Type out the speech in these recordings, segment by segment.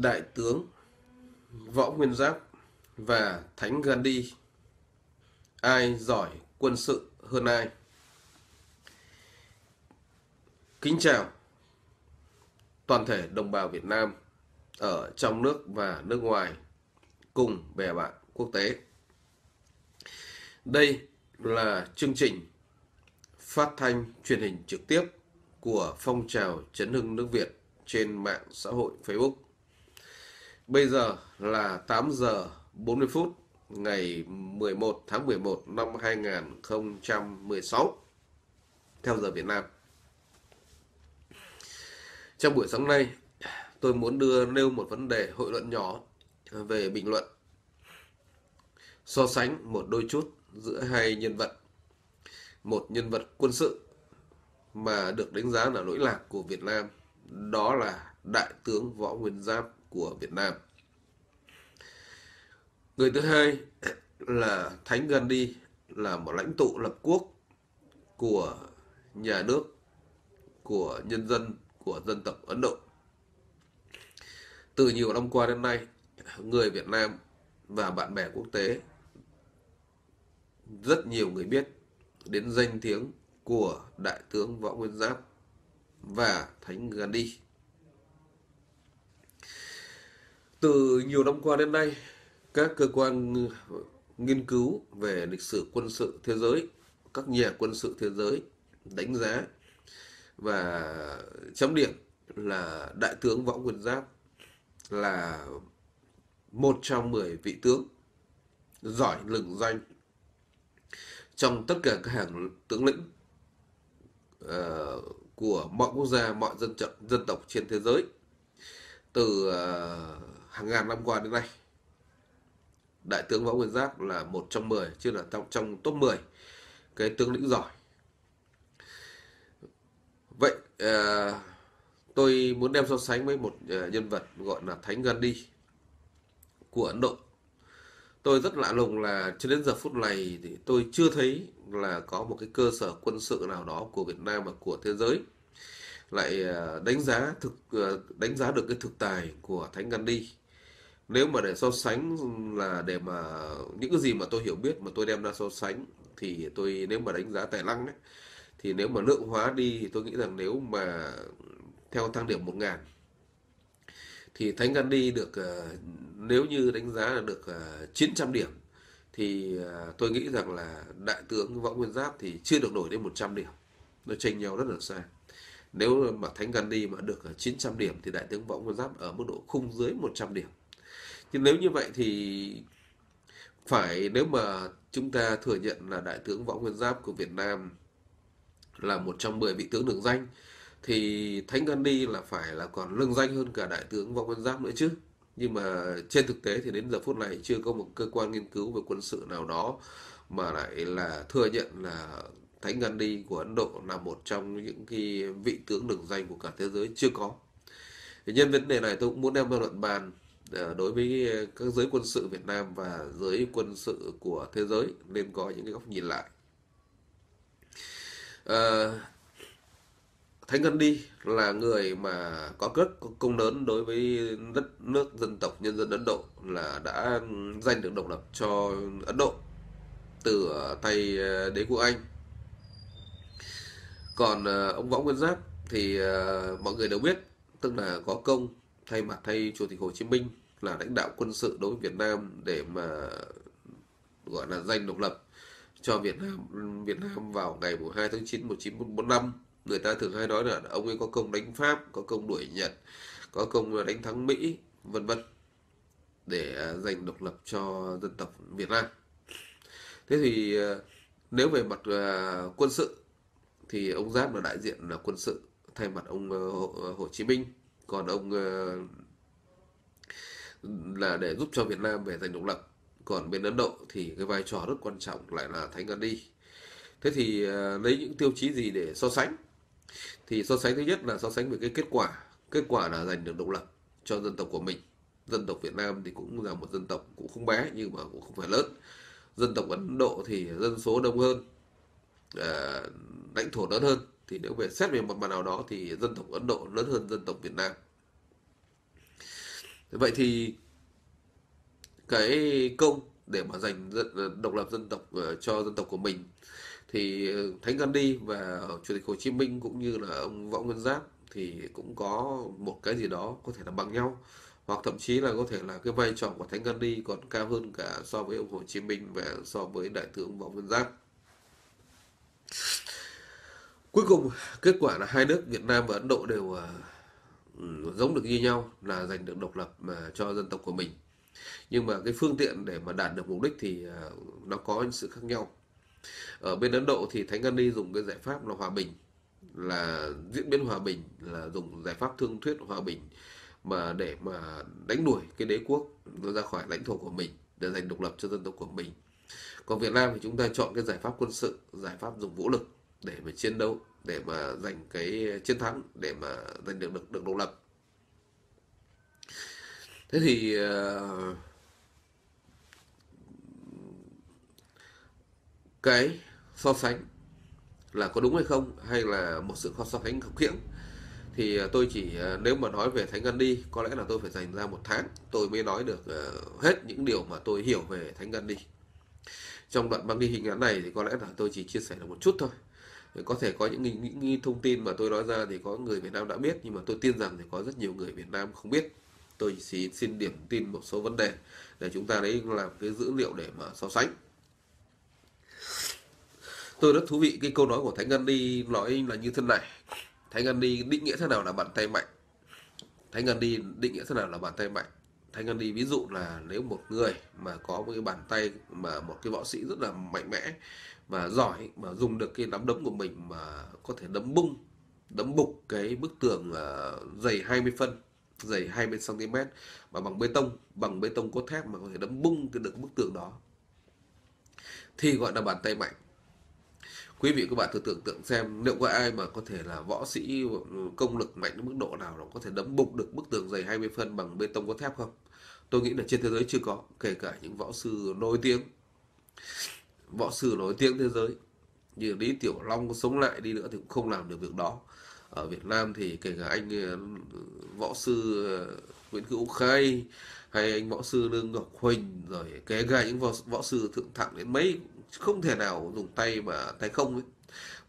đại tướng Võ Nguyên Giáp và Thánh Gandhi ai giỏi quân sự hơn ai. Kính chào toàn thể đồng bào Việt Nam ở trong nước và nước ngoài cùng bè bạn quốc tế. Đây là chương trình phát thanh truyền hình trực tiếp của phong trào chấn hưng nước Việt trên mạng xã hội Facebook Bây giờ là 8 giờ 40 phút ngày 11 tháng 11 năm 2016 theo giờ Việt Nam. Trong buổi sáng nay, tôi muốn đưa nêu một vấn đề hội luận nhỏ về bình luận so sánh một đôi chút giữa hai nhân vật. Một nhân vật quân sự mà được đánh giá là lỗi lạc của Việt Nam, đó là Đại tướng Võ Nguyên Giáp của Việt Nam người thứ hai là Thánh Gandhi là một lãnh tụ lập quốc của nhà nước của nhân dân của dân tộc Ấn Độ từ nhiều năm qua đến nay người Việt Nam và bạn bè quốc tế rất nhiều người biết đến danh tiếng của đại tướng Võ Nguyên Giáp và Thánh Gandhi Từ nhiều năm qua đến nay, các cơ quan nghiên cứu về lịch sử quân sự thế giới, các nhà quân sự thế giới đánh giá và chấm điểm là Đại tướng Võ Nguyên Giáp là một trong 10 vị tướng giỏi lừng danh trong tất cả các hàng tướng lĩnh uh, của mọi quốc gia, mọi dân tộc, dân tộc trên thế giới từ uh, hàng ngàn năm qua đến nay đại tướng võ nguyên giáp là một trong 10 chứ là trong trong top 10 cái tướng lĩnh giỏi vậy à, tôi muốn đem so sánh với một ờ, nhân vật gọi là thánh gandhi của ấn độ tôi rất lạ lùng là cho đến giờ phút này thì tôi chưa thấy là có một cái cơ sở quân sự nào đó của Việt Nam và của thế giới lại ờ, đánh giá thực đánh giá được cái thực tài của Thánh Gandhi nếu mà để so sánh là để mà những cái gì mà tôi hiểu biết mà tôi đem ra so sánh thì tôi nếu mà đánh giá tài năng ấy, thì nếu mà lượng hóa đi thì tôi nghĩ rằng nếu mà theo thang điểm 1000 thì Thánh Gandhi được ờ, nếu như đánh giá là được 900 ờ, điểm thì ờ, tôi nghĩ rằng là đại tướng Võ Nguyên Giáp thì chưa được nổi đến 100 điểm. Nó chênh nhau rất là xa. Nếu mà Thánh Gandhi mà được 900 điểm thì đại tướng Võ Nguyên Giáp ở mức độ khung dưới 100 điểm nhưng nếu như vậy thì phải nếu mà chúng ta thừa nhận là đại tướng võ nguyên giáp của Việt Nam là một trong 10 vị tướng đường danh thì Thánh Gandhi là phải là còn lưng danh hơn cả đại tướng Võ Nguyên Giáp nữa chứ nhưng mà trên thực tế thì đến giờ phút này chưa có một cơ quan nghiên cứu về quân sự nào đó mà lại là thừa nhận là Thánh Gandhi của Ấn Độ là một trong những cái vị tướng đường danh của cả thế giới chưa có nhân vấn đề này tôi cũng muốn đem ra luận bàn Ờ, đối với ờ, các giới quân sự Việt Nam và giới quân sự của thế giới nên có những cái góc nhìn lại à, Thánh đi là người mà có cất công lớn đối với đất nước dân tộc nhân dân Ấn Độ là đã giành được độc lập cho Ấn Độ từ tay đế quốc Anh còn ông Võ Nguyên Giáp thì mọi người đều biết tức là có công thay mặt thay chủ tịch Hồ Chí Minh là lãnh đạo quân sự đối với Việt Nam để mà gọi là giành độc lập cho Việt Nam Việt Nam vào ngày 2 tháng 9 1945 người ta thường hay nói là ông ấy có công đánh Pháp có công đuổi Nhật có công đánh thắng Mỹ vân vân để à, giành độc lập cho dân tộc Việt Nam thế thì à, nếu về mặt à, quân sự thì ông Giáp là đại diện là quân sự thay mặt ông ờ, Hồ Chí Minh còn ông ờ, là để giúp cho Việt Nam về giành độc lập còn bên Ấn Độ thì cái vai trò rất quan trọng lại là Thánh Gandhi thế thì à, lấy những tiêu chí gì để so sánh thì so sánh thứ nhất là so sánh về cái kết quả kết quả là giành được độc lập cho dân tộc của mình dân tộc Việt Nam thì cũng là một dân tộc cũng không bé nhưng mà cũng không phải lớn dân tộc Ấn Độ thì dân số đông hơn à, lãnh thổ lớn hơn thì nếu về xét về một mặt nào đó thì dân tộc Ấn Độ lớn hơn dân tộc Việt Nam vậy thì cái công để mà giành ờ, độc lập dân tộc ờ, cho dân tộc của mình thì ờ, Thánh Gandhi và Chủ tịch Hồ Chí Minh cũng như là ông Võ Nguyên Giáp thì cũng có một cái gì đó có thể là bằng nhau hoặc thậm chí là có thể là cái vai trò của Thánh Gandhi còn cao hơn cả so với ông Hồ Chí Minh và so với Đại tướng Võ Nguyên Giáp. Cuối cùng, kết quả là hai nước Việt Nam và Ấn Độ đều Ừ, giống được như nhau là giành được độc lập mà cho dân tộc của mình nhưng mà cái phương tiện để mà đạt được mục đích thì à, nó có sự khác nhau ở bên Ấn Độ thì Thánh Gandhi dùng cái giải pháp là hòa bình là diễn biến hòa bình là dùng giải pháp thương thuyết hòa bình mà để mà đánh đuổi cái đế quốc nó ra khỏi lãnh thổ của mình để giành độc lập cho dân tộc của mình còn Việt Nam thì chúng ta chọn cái giải pháp quân sự giải pháp dùng vũ lực để mà chiến đấu để mà giành cái chiến thắng để mà giành được được được độc lập thế thì ờ, cái so sánh là có đúng hay không hay là một sự so sánh khập khiễng thì ờ, tôi chỉ ờ, nếu mà nói về thánh Gandhi có lẽ là tôi phải dành ra một tháng tôi mới nói được hết những điều mà tôi hiểu về thánh Gandhi trong đoạn băng đi hình ảnh này thì có lẽ là tôi chỉ chia sẻ được một chút thôi có thể có những những, những thông tin mà tôi nói ra thì có người Việt Nam đã biết nhưng mà tôi tin rằng thì có rất nhiều người Việt Nam không biết tôi chỉ xin điểm tin một số vấn đề để chúng ta đấy làm cái dữ liệu để mà so sánh tôi rất thú vị cái câu nói của Thánh đi nói là như thế này Thánh đi định nghĩa thế nào là bàn tay mạnh Thánh đi định nghĩa thế nào là bàn tay mạnh Thánh đi ví dụ là nếu một người mà có một cái bàn tay mà một cái võ sĩ rất là mạnh mẽ và giỏi mà dùng được cái nắm đấm của mình mà có thể đấm bung đấm bục cái bức tường ờ, dày 20 phân dày 20 cm mà bằng bê tông bằng bê tông cốt thép mà có thể đấm bung cái được bức tường đó thì gọi là bàn tay mạnh quý vị các bạn thử tưởng tượng xem liệu có ai mà có thể là võ sĩ công lực mạnh đến mức độ nào nó có thể đấm bục được bức tường dày 20 phân bằng bê tông cốt thép không tôi nghĩ là trên thế giới chưa có kể cả những võ sư nổi tiếng võ sư nổi tiếng thế giới như lý tiểu long có sống lại đi nữa thì cũng không làm được việc đó ở việt nam thì kể cả anh ờ, võ sư ờ, nguyễn hữu khai hay anh võ sư lương ngọc huỳnh rồi kể cả những võ, võ sư thượng thẳng đến mấy không thể nào dùng tay mà tay không ấy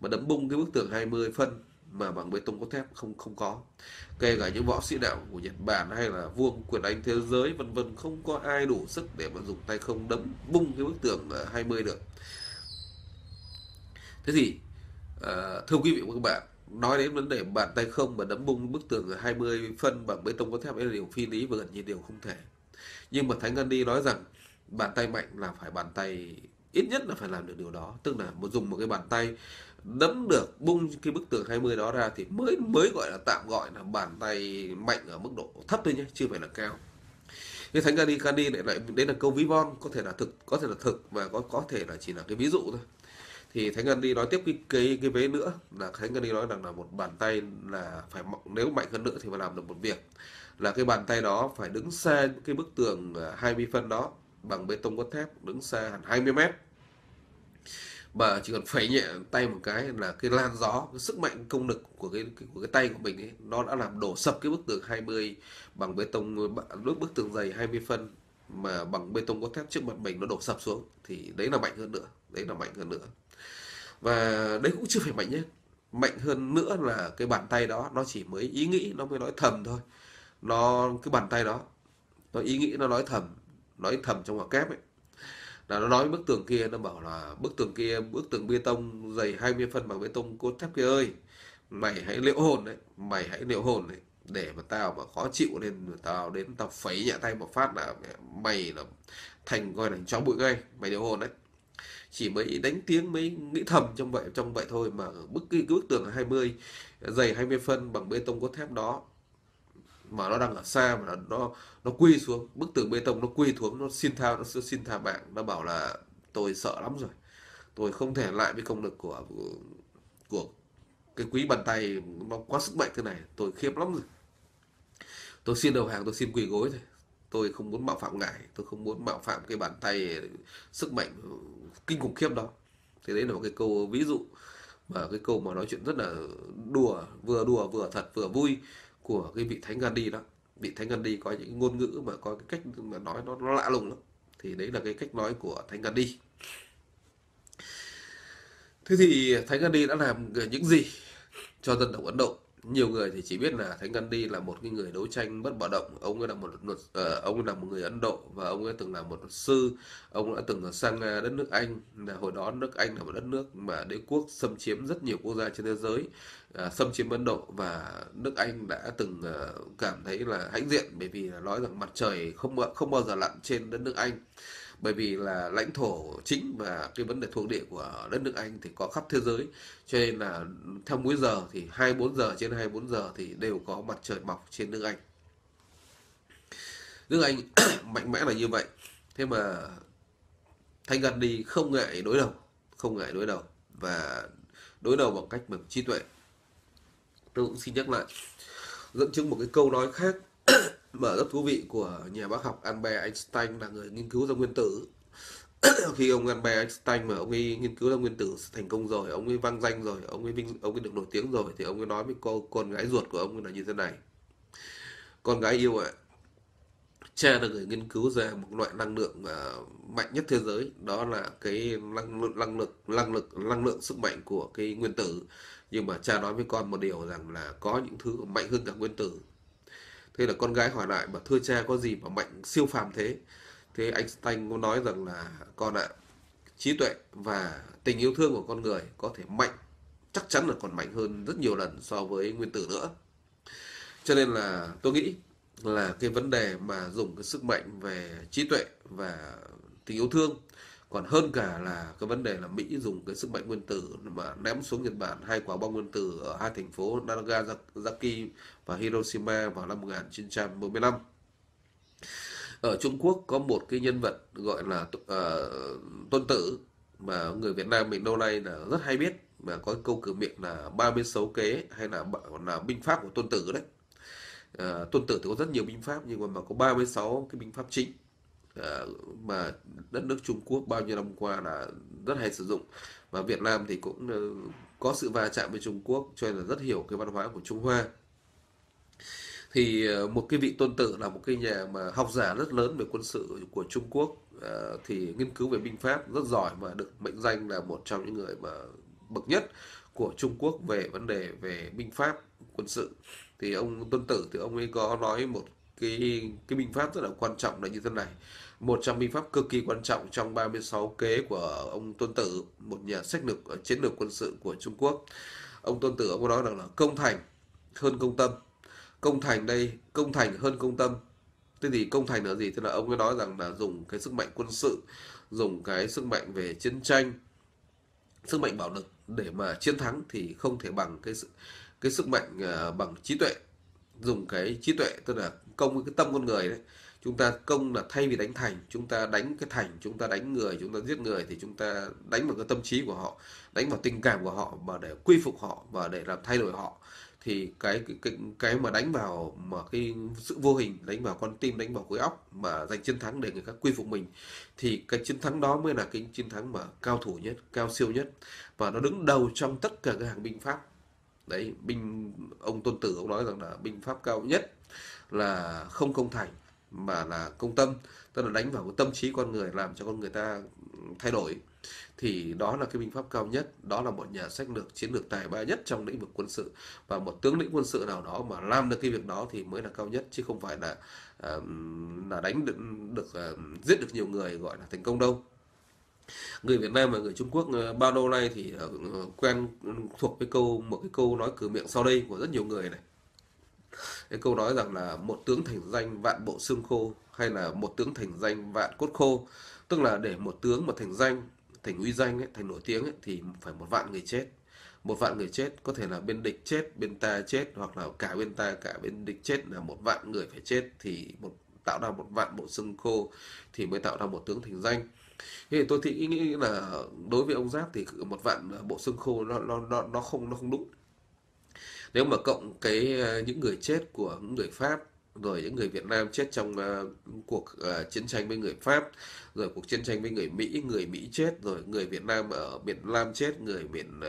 mà đấm bung cái bức tường 20 phân mà bằng bê tông cốt thép không không có kể cả những võ sĩ đạo của Nhật Bản hay là vua quyền anh thế giới vân vân không có ai đủ sức để mà dùng tay không đấm bung cái bức tường 20 à, được thế thì à, thưa quý vị và các bạn nói đến vấn đề bàn tay không mà đấm bung bức tường 20 phân bằng bê tông cốt thép ấy là điều phi lý và gần như điều không thể nhưng mà Thánh Gandhi nói rằng bàn tay mạnh là phải bàn tay ít nhất là phải làm được điều đó tức là một dùng một cái bàn tay đấm được bung cái bức tường 20 đó ra thì mới mới gọi là tạm gọi là bàn tay mạnh ở mức độ thấp thôi nhé chưa phải là cao cái thánh Gandhi Gandhi lại lại đấy là câu ví von có thể là thực có thể là thực và có có thể là chỉ là cái ví dụ thôi thì thánh Gandhi nói tiếp cái cái cái vế nữa là thánh Gandhi nói rằng là một bàn tay là phải nếu mạnh hơn nữa thì mà làm được một việc là cái bàn tay đó phải đứng xa cái bức tường 20 à, phân đó bằng bê tông cốt thép đứng xa hẳn 20 mét mà chỉ cần phẩy nhẹ tay một cái là cái lan gió cái sức mạnh công lực của cái của cái tay của mình ấy, nó đã làm đổ sập cái bức tường 20 bằng bê tông bức bức tường dày 20 phân mà bằng bê tông có thép trước mặt mình nó đổ sập xuống thì đấy là mạnh hơn nữa đấy là mạnh hơn nữa và đấy cũng chưa phải mạnh nhất mạnh hơn nữa là cái bàn tay đó nó chỉ mới ý nghĩ nó mới nói thầm thôi nó cái bàn tay đó nó ý nghĩ nó nói thầm nói thầm trong quả kép ấy là nó nói bức tường kia nó bảo là bức tường kia bức tường bê tông dày 20 phân bằng bê tông cốt thép kia ơi mày hãy liễu hồn đấy mày hãy liễu hồn đấy để mà tao mà khó chịu nên tao đến tao phẩy nhẹ tay một phát là mày là thành coi là chó bụi ngay mày liễu hồn đấy chỉ mới đánh tiếng mới nghĩ thầm trong vậy trong vậy thôi mà bức cái bức tường 20 dày 20 phân bằng bê tông cốt thép đó mà nó đang ở xa mà nó nó, nó quy xuống bức tường bê tông nó quy xuống nó xin tha nó xin tha mạng nó bảo là tôi sợ lắm rồi tôi không thể lại với công lực của của cái quý bàn tay nó quá sức mạnh thế này tôi khiếp lắm rồi tôi xin đầu hàng tôi xin quỳ gối thôi tôi không muốn mạo phạm ngài tôi không muốn mạo phạm cái bàn tay sức mạnh kinh khủng khiếp đó thì đấy là một cái câu ví dụ và cái câu mà nói chuyện rất là đùa vừa đùa vừa thật vừa vui của cái vị thánh Gandhi đó vị thánh Gandhi có những ngôn ngữ mà có cái cách mà nói nó, nó lạ lùng lắm thì đấy là cái cách nói của thánh Gandhi thế thì thánh Gandhi đã làm những gì cho dân tộc Ấn Độ nhiều người thì chỉ biết là Thái Gandhi là một cái người đấu tranh bất bạo động ông ấy là một luật uh, ông ấy là một người Ấn Độ và ông ấy từng là một luật sư ông đã từng sang ờ, đất nước Anh là hồi đó nước Anh là một đất nước mà đế quốc xâm chiếm rất nhiều quốc gia trên thế giới uh, xâm chiếm Ấn Độ và nước Anh đã từng uh, cảm thấy là hãnh diện bởi vì nói rằng mặt trời không không bao giờ lặn trên đất nước Anh bởi vì là lãnh thổ chính và cái vấn đề thuộc địa của đất nước Anh thì có khắp thế giới cho nên là theo múi giờ thì 24 giờ trên 24 giờ thì đều có mặt trời mọc trên nước Anh nước Anh mạnh mẽ là như vậy thế mà Thanh gần đi không ngại đối đầu không ngại đối đầu và đối đầu bằng cách bằng trí tuệ tôi cũng xin nhắc lại dẫn chứng một cái câu nói khác mở rất thú vị của nhà bác học Albert Einstein là người nghiên cứu ra nguyên tử khi ông Albert Einstein mà ông ấy nghiên cứu ra nguyên tử thành công rồi ông ấy vang danh rồi ông ấy vinh ông ấy được nổi tiếng rồi thì ông ấy nói với cô con gái ruột của ông là như thế này con gái yêu ạ cha là người nghiên cứu ra một loại năng lượng à, mạnh nhất thế giới đó là cái năng lượng năng lực năng lực năng lượng sức mạnh của cái nguyên tử nhưng mà cha nói với con một điều rằng là có những thứ mạnh hơn cả nguyên tử thế là con gái hỏi lại mà thưa cha có gì mà mạnh siêu phàm thế thế Einstein cũng nói rằng là con ạ à, trí tuệ và tình yêu thương của con người có thể mạnh chắc chắn là còn mạnh hơn rất nhiều lần so với nguyên tử nữa cho nên là tôi nghĩ là cái vấn đề mà dùng cái sức mạnh về trí tuệ và tình yêu thương còn hơn cả là cái vấn đề là Mỹ dùng cái sức mạnh nguyên tử mà ném xuống Nhật Bản hai quả bom nguyên tử ở hai thành phố Nagasaki và Hiroshima vào năm 1945 ở Trung Quốc có một cái nhân vật gọi là uh, Tôn Tử mà người Việt Nam mình lâu nay là rất hay biết mà có câu cửa miệng là ba mươi sáu kế hay là là binh pháp của Tôn Tử đấy uh, Tôn Tử thì có rất nhiều binh pháp nhưng mà, mà có 36 cái binh pháp chính Ờ, mà đất nước Trung Quốc bao nhiêu năm qua là rất hay sử dụng và Việt Nam thì cũng ờ, có sự va chạm với Trung Quốc cho nên là rất hiểu cái văn hóa của Trung Hoa thì ờ, một cái vị tôn tử là một cái nhà mà học giả rất lớn về quân sự của Trung Quốc thì nghiên cứu về binh pháp rất giỏi và được mệnh danh là một trong những người mà bậc nhất của Trung Quốc về vấn đề về binh pháp quân sự thì ông tôn tử thì ông ấy có nói một cái cái binh pháp rất là quan trọng là như thế này một trong binh pháp cực kỳ quan trọng trong 36 kế của ông Tôn Tử một nhà sách lược chiến lược quân sự của Trung Quốc ông Tôn Tử ông nói rằng là công thành hơn công tâm công thành đây công thành hơn công tâm thế thì công thành là gì tức là ông ấy nói rằng là dùng cái sức mạnh quân sự dùng cái sức mạnh về chiến tranh sức mạnh bạo lực để mà chiến thắng thì không thể bằng cái sự cái sức mạnh à, bằng trí tuệ dùng cái trí tuệ tức là công cái tâm con người đấy chúng ta công là thay vì đánh thành chúng ta đánh cái thành chúng ta đánh người chúng ta giết người thì chúng ta đánh vào cái tâm trí của họ đánh vào tình cảm của họ mà để quy phục họ và để làm thay đổi họ thì cái cái cái, cái mà đánh vào mà cái sự vô hình đánh vào con tim đánh vào khối óc mà giành chiến thắng để người khác quy phục mình thì cái chiến thắng đó mới là cái chiến thắng mà cao thủ nhất cao siêu nhất và nó đứng đầu trong tất cả các hàng binh pháp đấy binh ông tôn tử ông nói rằng là binh pháp cao nhất là không công thành mà là công tâm tức là đánh vào cái tâm trí con người làm cho con người ta thay đổi thì đó là cái binh pháp cao nhất đó là một nhà sách lược chiến lược tài ba nhất trong lĩnh vực quân sự và một tướng lĩnh quân sự nào đó mà làm được cái việc đó thì mới là cao nhất chứ không phải là uh, là đánh được, được uh, giết được nhiều người gọi là thành công đâu người Việt Nam và người Trung Quốc ờ, bao lâu nay thì ờ, quen thuộc với câu một cái câu nói cửa miệng sau đây của rất nhiều người này cái câu nói rằng là một tướng thành danh vạn bộ xương khô hay là một tướng thành danh vạn cốt khô tức là để một tướng mà thành danh thành uy danh ấy, thành nổi tiếng ấy, thì phải một vạn người chết một vạn người chết có thể là bên địch chết bên ta chết hoặc là cả bên ta cả bên địch chết là một vạn người phải chết thì một tạo ra một vạn bộ xương khô thì mới tạo ra một tướng thành danh thế thì tôi thì nghĩ là đối với ông giáp thì một vạn bộ xương khô nó nó nó, nó không nó không đúng nếu mà cộng cái ờ, những người chết của người Pháp rồi những người Việt Nam chết trong ờ, cuộc ờ, chiến tranh với người Pháp, rồi cuộc chiến tranh với người Mỹ, người Mỹ chết, rồi người Việt Nam ở miền Nam chết, người miền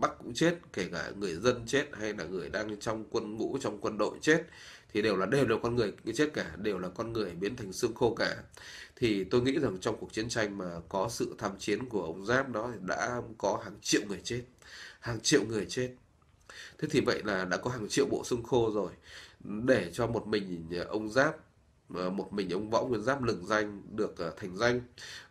Bắc cũng chết, kể cả người dân chết hay là người đang trong quân ngũ, trong quân đội chết, thì đều là đều là con người chết cả, đều là con người biến thành xương khô cả. Thì tôi nghĩ rằng trong cuộc chiến tranh mà có sự tham chiến của ông Giáp đó thì đã có hàng triệu người chết, hàng triệu người chết thế thì vậy là đã có hàng triệu bộ xương khô rồi để cho một mình ông giáp ờ, một mình ông Võ Nguyên Giáp lừng danh được ờ, thành danh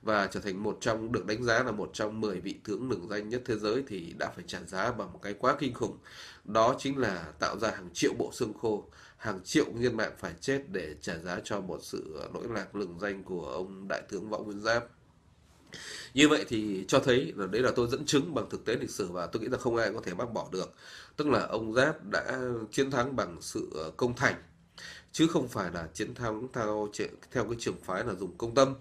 và trở thành một trong được đánh giá là một trong 10 vị tướng lừng danh nhất thế giới thì đã phải trả giá bằng một cái quá kinh khủng. Đó chính là tạo ra hàng triệu bộ xương khô, hàng triệu nhân mạng phải chết để trả giá cho một sự lỗi lạc lừng danh của ông đại tướng Võ Nguyên Giáp như vậy thì cho thấy là đấy là tôi dẫn chứng bằng thực tế lịch sử và tôi nghĩ là không ai có thể bác bỏ được tức là ông giáp đã chiến thắng bằng sự ờ, công thành chứ không phải là chiến thắng theo theo cái trường phái là dùng công tâm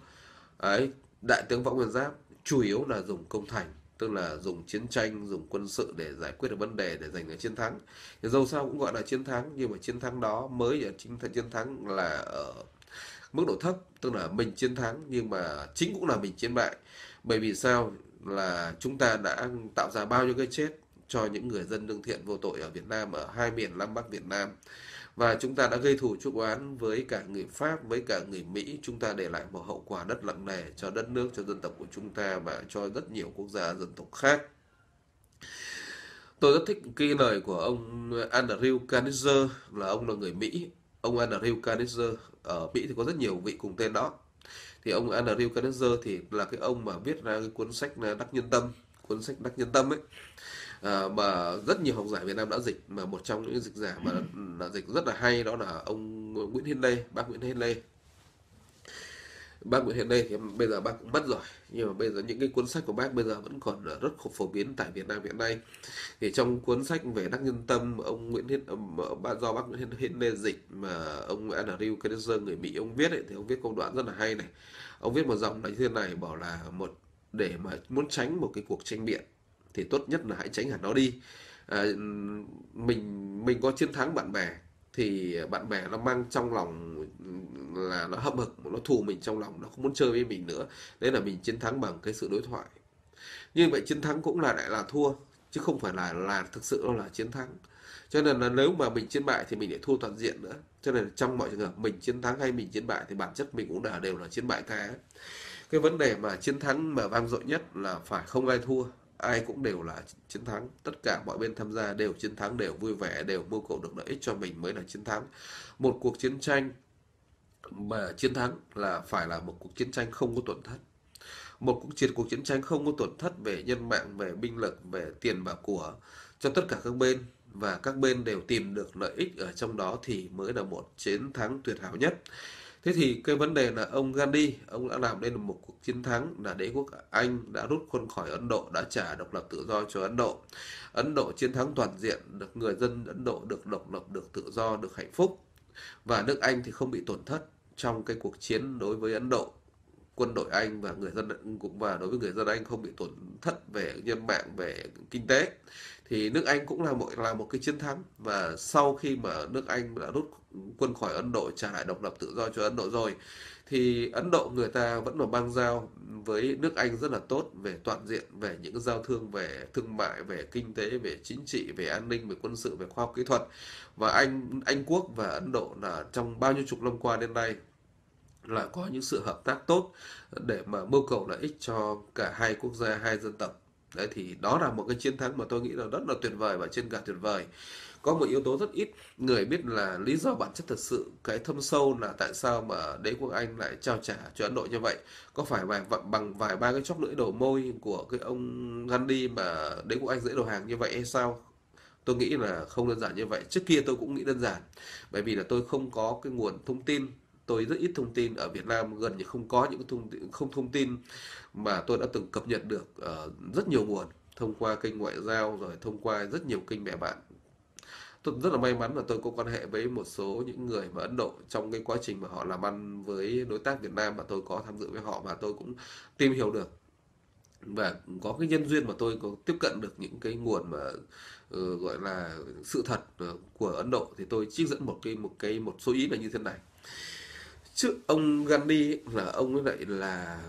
ấy đại tướng võ nguyên giáp chủ yếu là dùng công thành tức là dùng chiến tranh dùng quân sự để giải quyết được vấn đề để giành được chiến thắng thì dẫu sao cũng gọi là chiến thắng nhưng mà chiến thắng đó mới là chính chiến thắng là ở mức độ thấp tức là mình chiến thắng nhưng mà chính cũng là mình chiến bại bởi vì sao là chúng ta đã tạo ra bao nhiêu cái chết cho những người dân lương thiện vô tội ở Việt Nam ở hai miền Nam Bắc Việt Nam và chúng ta đã gây thù chuốc oán với cả người Pháp với cả người Mỹ chúng ta để lại một hậu quả rất nặng nề cho đất nước cho dân tộc của chúng ta và cho rất nhiều quốc gia dân tộc khác tôi rất thích cái lời của ông Andrew Carnegie là ông là người Mỹ ông Andrew Carnegie ở Mỹ thì có rất nhiều vị cùng tên đó thì ông Andrew Carnegie thì là cái ông mà viết ra cái cuốn sách ờ, đắc nhân tâm cuốn sách đắc nhân tâm ấy à, mà rất nhiều học giả Việt Nam đã dịch mà một trong những dịch giả mà đã ừ, dịch rất là hay đó là ông Nguyễn Hiên Lê bác Nguyễn Hiên Lê bác Nguyễn Hiền đây thì bây giờ bác cũng mất rồi nhưng mà bây giờ những cái cuốn sách của bác bây giờ vẫn còn ờ, rất phổ biến tại Việt Nam hiện nay thì trong cuốn sách về đắc nhân tâm ông Nguyễn Hiền ờ, do bác Nguyễn Hiền Lê dịch mà ông Andrew kessler người Mỹ ông viết ấy, thì ông viết câu đoạn rất là hay này ông viết một dòng như thế này bảo là một để mà muốn tránh một cái cuộc tranh biện thì tốt nhất là hãy tránh hẳn nó đi à, mình mình có chiến thắng bạn bè thì bạn bè nó mang trong lòng là nó hậm hực nó thù mình trong lòng nó không muốn chơi với mình nữa đấy là mình chiến thắng bằng cái sự đối thoại như vậy chiến thắng cũng là lại là thua chứ không phải là là thực sự là chiến thắng cho nên là nếu mà mình chiến bại thì mình lại thua toàn diện nữa cho nên trong mọi trường hợp mình chiến thắng hay mình chiến bại thì bản chất mình cũng là đều là chiến bại cả cái vấn đề mà chiến thắng mà vang dội nhất là phải không ai thua ai cũng đều là chiến thắng tất cả mọi bên tham gia đều chiến thắng đều vui vẻ đều mưu cầu được lợi ích cho mình mới là chiến thắng một cuộc chiến tranh mà chiến thắng là phải là một cuộc chiến tranh không có tổn thất một cuộc chiến cuộc chiến tranh không có tổn thất về nhân mạng về binh lực về tiền bạc của cho tất cả các bên và các bên đều tìm được lợi ích ở trong đó thì mới là một chiến thắng tuyệt hảo nhất Thế thì cái vấn đề là ông Gandhi, ông đã làm nên một cuộc chiến thắng là đế quốc Anh đã rút quân khỏi Ấn Độ, đã trả độc lập tự do cho Ấn Độ. Ấn Độ chiến thắng toàn diện, được người dân Ấn Độ được độc lập, được tự do, được hạnh phúc. Và nước Anh thì không bị tổn thất trong cái cuộc chiến đối với Ấn Độ quân đội Anh và người dân cũng và đối với người dân Anh không bị tổn thất về nhân mạng về kinh tế thì nước Anh cũng là một là một cái chiến thắng và sau khi mà nước Anh đã rút quân khỏi Ấn Độ trả lại độc lập tự do cho Ấn Độ rồi thì Ấn Độ người ta vẫn là băng giao với nước Anh rất là tốt về toàn diện về những giao thương về thương mại về kinh tế về chính trị về an ninh về quân sự về khoa học kỹ thuật và Anh Anh quốc và Ấn Độ là trong bao nhiêu chục năm qua đến nay là có những sự hợp tác tốt để mà mưu cầu lợi ích cho cả hai quốc gia hai dân tộc đấy thì đó là một cái chiến thắng mà tôi nghĩ là rất là tuyệt vời và trên cả tuyệt vời có một yếu tố rất ít người biết là lý do bản chất thật sự cái thâm sâu là tại sao mà đế quốc anh lại trao trả cho ấn độ như vậy có phải vài bằng vài ba cái chóp lưỡi đầu môi của cái ông gandhi mà đế quốc anh dễ đầu hàng như vậy hay sao tôi nghĩ là không đơn giản như vậy trước kia tôi cũng nghĩ đơn giản bởi vì là tôi không có cái nguồn thông tin tôi rất ít thông tin ở Việt Nam gần như không có những thông tin, không thông tin mà tôi đã từng cập nhật được uh, rất nhiều nguồn thông qua kênh ngoại giao rồi thông qua rất nhiều kênh mẹ bạn tôi rất là may mắn là tôi có quan hệ với một số những người mà Ấn Độ trong cái quá trình mà họ làm ăn với đối tác Việt Nam mà tôi có tham dự với họ và tôi cũng tìm hiểu được và có cái nhân duyên mà tôi có tiếp cận được những cái nguồn mà uh, gọi là sự thật ờ, của Ấn Độ thì tôi trích dẫn một cái một cái một số ý là như thế này chứ ông Gandhi là ông ấy lại là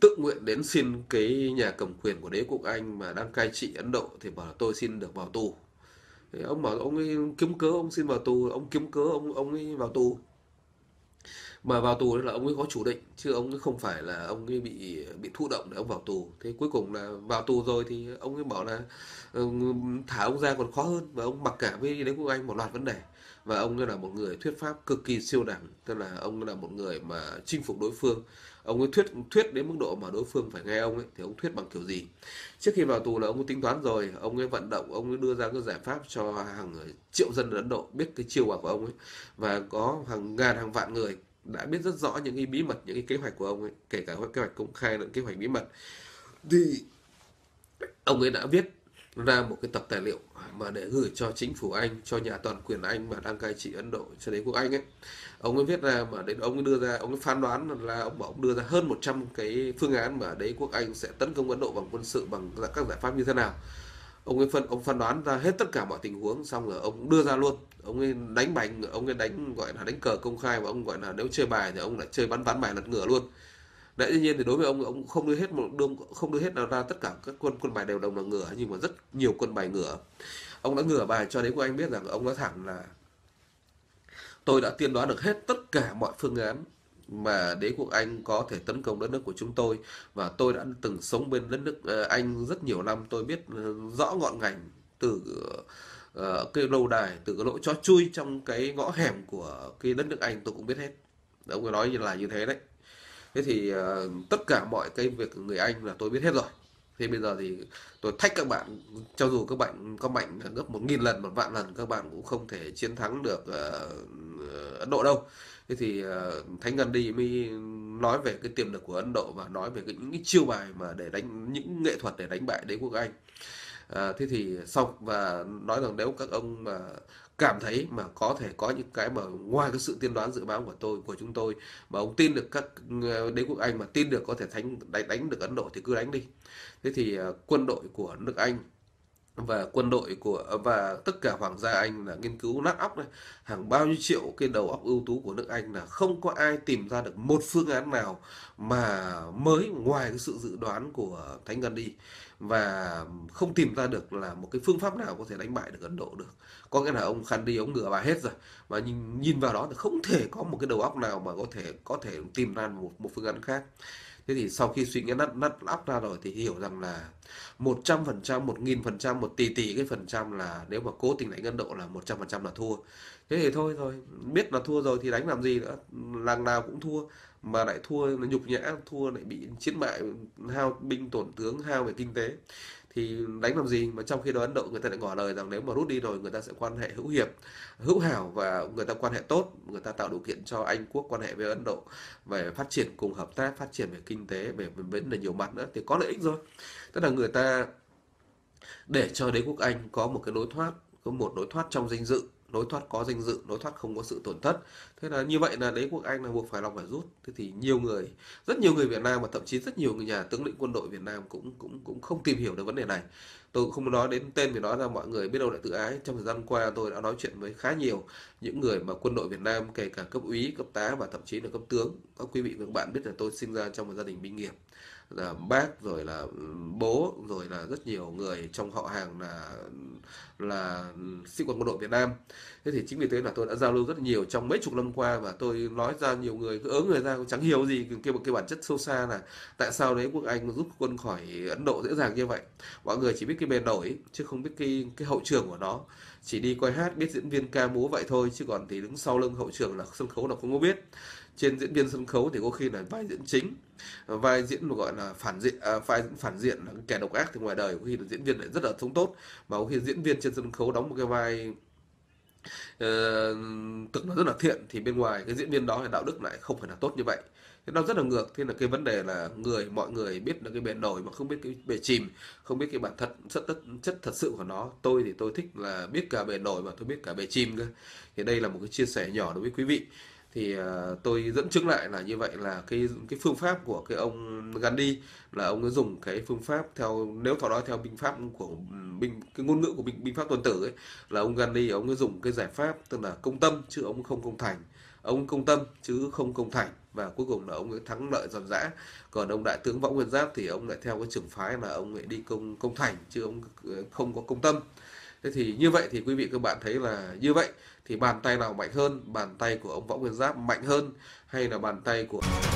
tự nguyện đến xin cái nhà cầm quyền của đế quốc Anh mà đang cai trị Ấn Độ thì bảo là tôi xin được vào tù thì ông bảo ông ấy kiếm cớ ông xin vào tù ông kiếm cớ ông ông ấy vào tù mà vào tù là ông ấy có chủ định chứ ông ấy không phải là ông ấy bị bị thụ động để ông vào tù thế cuối cùng là vào tù rồi thì ông ấy bảo là ừ, thả ông ra còn khó hơn và ông mặc cả với đế quốc anh một loạt vấn đề và ông ấy là một người thuyết pháp cực kỳ siêu đẳng tức là ông ấy là một người mà chinh phục đối phương ông ấy thuyết thuyết đến mức độ mà đối phương phải nghe ông ấy thì ông thuyết bằng kiểu gì trước khi vào tù là ông ấy tính toán rồi ông ấy vận động ông ấy đưa ra cái giải pháp cho hàng triệu dân ấn độ biết cái chiêu quả của ông ấy và có hàng ngàn hàng vạn người đã biết rất rõ những cái bí mật những cái kế hoạch của ông ấy kể cả kế hoạch công khai lẫn kế hoạch bí mật thì ông ấy đã viết ra một cái tập tài liệu mà để gửi cho chính phủ Anh, cho nhà toàn quyền Anh mà đang cai trị Ấn Độ cho đến quốc Anh ấy. Ông ấy viết ra mà đấy ông ấy đưa ra, ông ấy phán đoán là ông bảo ông đưa ra hơn 100 cái phương án mà đấy quốc Anh sẽ tấn công Ấn Độ bằng quân sự bằng các giải pháp như thế nào. Ông ấy phân ông phán đoán ra hết tất cả mọi tình huống xong rồi ông đưa ra luôn. Ông ấy đánh bành, ông ấy đánh gọi là đánh cờ công khai và ông gọi là nếu chơi bài thì ông lại chơi bắn ván bài lật ngửa luôn đấy tuy nhiên thì đối với ông ông không đưa hết một đương không đưa hết nào ra tất cả các quân quân bài đều đồng là ngửa nhưng mà rất nhiều quân bài ngửa ông đã ngửa bài cho đến của anh biết rằng ông nói thẳng là tôi đã tiên đoán được hết tất cả mọi phương án mà đế quốc Anh có thể tấn công đất nước của chúng tôi và tôi đã từng sống bên đất nước ờ, Anh rất nhiều năm tôi biết ờ, rõ ngọn ngành từ ờ, cái lâu đài từ cái lỗ chó chui trong cái ngõ hẻm của cái đất nước Anh tôi cũng biết hết ông ấy nói là như thế đấy thế thì uh, tất cả mọi cái việc người anh là tôi biết hết rồi thì bây giờ thì tôi thách các bạn cho dù các bạn có mạnh gấp một nghìn lần một vạn lần các bạn cũng không thể chiến thắng được uh, Ấn Độ đâu thế thì uh, Thánh Gandhi mới nói về cái tiềm lực của Ấn Độ và nói về cái, những cái chiêu bài mà để đánh những nghệ thuật để đánh bại đế quốc Anh À, thế thì xong và nói rằng nếu các ông mà cảm thấy mà có thể có những cái mà ngoài cái sự tiên đoán dự báo của tôi của chúng tôi mà ông tin được các ờ, đế quốc Anh mà tin được có thể đánh đánh, đánh được Ấn Độ thì cứ đánh đi thế thì ờ, quân đội của nước Anh và quân đội của ờ, và tất cả hoàng gia Anh là nghiên cứu nát óc này hàng bao nhiêu triệu cái đầu óc ưu tú của nước Anh là không có ai tìm ra được một phương án nào mà mới ngoài cái sự dự đoán của Thánh đi và không tìm ra được là một cái phương pháp nào có thể đánh bại được Ấn Độ được có nghĩa là ông khăn đi ông ngửa bà hết rồi và nhìn, nhìn vào đó thì không thể có một cái đầu óc nào mà có thể có thể tìm ra một, một phương án khác thế thì sau khi suy nghĩ nát nát óc ra rồi thì hiểu rằng là một trăm phần trăm một nghìn phần trăm một tỷ tỷ cái phần trăm là nếu mà cố tình đánh Ấn Độ là một trăm phần trăm là thua thế thì thôi rồi biết là thua rồi thì đánh làm gì nữa làng nào cũng thua mà lại thua là nhục nhã thua lại bị chiến bại hao binh tổn tướng hao về kinh tế thì đánh làm gì mà trong khi đó Ấn Độ người ta lại ngỏ lời rằng nếu mà rút đi rồi người ta sẽ quan hệ hữu hiệp hữu hảo và người ta quan hệ tốt người ta tạo điều kiện cho Anh quốc quan hệ với Ấn Độ về phát triển cùng hợp tác phát triển về kinh tế về vấn đề nhiều mặt nữa thì có lợi ích rồi tức là người ta để cho đế quốc Anh có một cái lối thoát có một lối thoát trong danh dự lối thoát có danh dự lối thoát không có sự tổn thất thế là như vậy là đế quốc anh là buộc phải lòng phải rút thế thì nhiều người rất nhiều người việt nam và thậm chí rất nhiều người nhà tướng lĩnh quân đội việt nam cũng cũng cũng không tìm hiểu được vấn đề này tôi không nói đến tên vì nói ra mọi người biết đâu lại tự ái trong thời gian qua tôi đã nói chuyện với khá nhiều những người mà quân đội việt nam kể cả cấp úy cấp tá và thậm chí là cấp tướng các quý vị và các bạn biết là tôi sinh ra trong một gia đình binh nghiệp là bác rồi là bố rồi là rất nhiều người trong họ hàng là là sĩ quan quân đội Việt Nam thế thì chính vì thế là tôi đã giao lưu rất nhiều trong mấy chục năm qua và tôi nói ra nhiều người cứ ớ người ra cũng chẳng hiểu gì cái cái bản chất sâu xa là tại sao đấy quốc Anh rút quân khỏi Ấn Độ dễ dàng như vậy mọi người chỉ biết cái bề nổi chứ không biết cái cái hậu trường của nó chỉ đi coi hát biết diễn viên ca múa vậy thôi chứ còn thì đứng sau lưng hậu trường là sân khấu là không có biết trên diễn viên sân khấu thì có khi là vai diễn chính vai diễn gọi là phản diện à, vai diễn phản diện là kẻ độc ác thì ngoài đời có khi là diễn viên lại rất là thông tốt mà có khi diễn viên trên sân khấu đóng một cái vai uh, tưởng nó rất là thiện thì bên ngoài cái diễn viên đó thì đạo đức lại không phải là tốt như vậy thế nó rất là ngược thế là cái vấn đề là người mọi người biết là cái bề nổi mà không biết cái bề chìm không biết cái bản thật chất chất, chất thật sự của nó tôi thì tôi thích là biết cả bề nổi mà tôi biết cả bề chìm cơ thì đây là một cái chia sẻ nhỏ đối với quý vị thì ờ, tôi dẫn chứng lại là như vậy là cái cái phương pháp của cái ông Gandhi là ông ấy dùng cái phương pháp theo nếu thọ nói theo binh pháp của binh cái ngôn ngữ của binh binh pháp tuần tử ấy là ông Gandhi ông ấy dùng cái giải pháp tức là công tâm chứ ông không công thành ông công tâm chứ không công thành và cuối cùng là ông ấy thắng lợi giòn giã còn ông đại tướng võ nguyên giáp thì ông lại theo cái trường phái là ông lại đi công công thành chứ ông ờ, không có công tâm thế thì như vậy thì quý vị các bạn thấy là như vậy thì bàn tay nào mạnh hơn bàn tay của ông võ nguyên giáp mạnh hơn hay là bàn tay của